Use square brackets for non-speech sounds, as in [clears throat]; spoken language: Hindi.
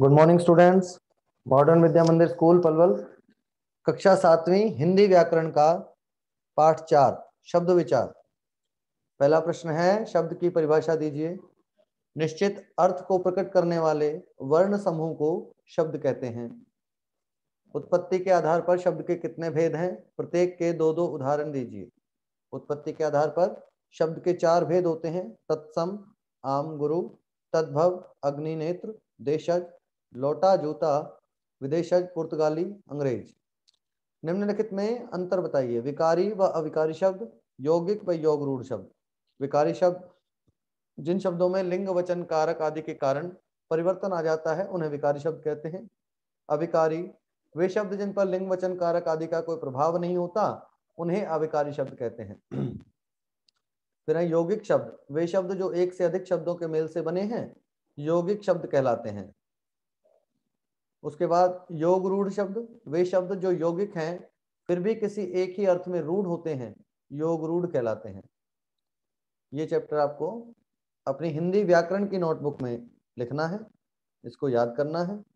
good morning students modern Vidya Mandir school Palwal कक्षा सातवीं हिंदी व्याकरण का पाठ चार शब्द विचार पहला प्रश्न है शब्द की परिभाषा दीजिए निश्चित अर्थ को प्रकट करने वाले वर्ण समूह को शब्द कहते हैं उत्पत्ति के आधार पर शब्द के कितने भेद हैं प्रत्येक के दो दो उदाहरण दीजिए उत्पत्ति के आधार पर शब्द के चार भेद होते हैं तत्सम आम गुरु तद्भव अग्निनेत्र देशज लोटा जूता विदेशज पुर्तगाली अंग्रेज निम्नलिखित में अंतर बताइए विकारी व अविकारी शब्द यौगिक व योग रूढ़ शब्द विकारी शब्द जिन शब्दों में लिंग वचन कारक आदि के कारण परिवर्तन आ जाता है उन्हें विकारी शब्द कहते हैं अविकारी वे शब्द जिन पर लिंग वचन कारक आदि का कोई प्रभाव नहीं होता उन्हें अविकारी शब्द कहते हैं [clears throat] फिर है यौगिक शब्द वे शब्द जो एक से अधिक शब्दों के मेल से बने हैं यौगिक शब्द कहलाते हैं उसके बाद योग रूढ़ शब्द वे शब्द जो योगिक हैं फिर भी किसी एक ही अर्थ में रूढ़ होते हैं योग रूढ़ कहलाते हैं ये चैप्टर आपको अपनी हिंदी व्याकरण की नोटबुक में लिखना है इसको याद करना है